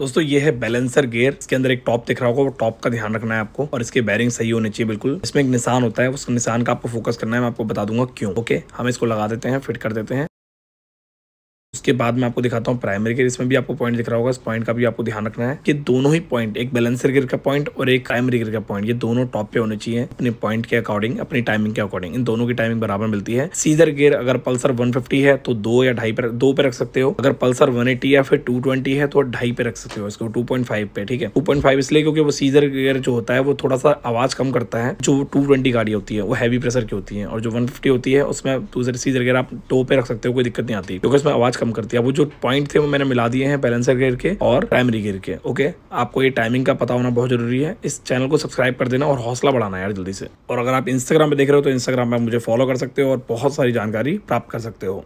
दोस्तों ये है बैलेंसर गियर इसके अंदर एक टॉप दिख रहा होगा वो टॉप का ध्यान रखना है आपको और इसके बैरिंग सही होने चाहिए बिल्कुल इसमें एक निशान होता है उस निशान का आपको फोकस करना है मैं आपको बता दूंगा क्यों ओके हम इसको लगा देते हैं फिट कर देते हैं उसके बाद मैं आपको दिखाता हूँ प्राइमरी गियर इसमें भी आपको पॉइंट दिख रहा होगा इस पॉइंट का भी आपको ध्यान रखना है कि दोनों ही पॉइंट एक बैलेंसर गियर का पॉइंट और एक प्राइमरी गिर का पॉइंट ये दोनों टॉप पे होने चाहिए अपने पॉइंट के अकॉर्डिंग अपनी टाइमिंग के अकॉर्डिंग इन दोनों की टाइमिंग बराबर मिलती है सीजर गेर अगर पल्सर वन है तो दो या ढाई पे दो पे रख सकते हो अगर पल्सर वन या फिर टू है तो ढाई पे रख सकते हो इसको टू पे ठीक है टू इसलिए क्योंकि वो सीजर गेयर जो होता है वो थोड़ा सा आवाज कम करता है जो टू गाड़ी होती है वो हैवी प्रेशर की होती है और जो वन होती है उसमें दूसरे सीजर गेर आप टो पे रख सकते हो कोई दिक्कत नहीं आती क्योंकि उसमें आवाज कम कर दिया वो जो पॉइंट थे वो मैंने मिला दिए हैं बैलेंसर गिर के और प्राइमरी गिर के ओके आपको ये टाइमिंग का पता होना बहुत जरूरी है इस चैनल को सब्सक्राइब कर देना और हौसला बढ़ाना यार जल्दी से और अगर आप इंस्टाग्राम पे देख रहे हो तो इंस्टाग्राम पर मुझे फॉलो कर सकते हो और बहुत सारी जानकारी प्राप्त कर सकते हो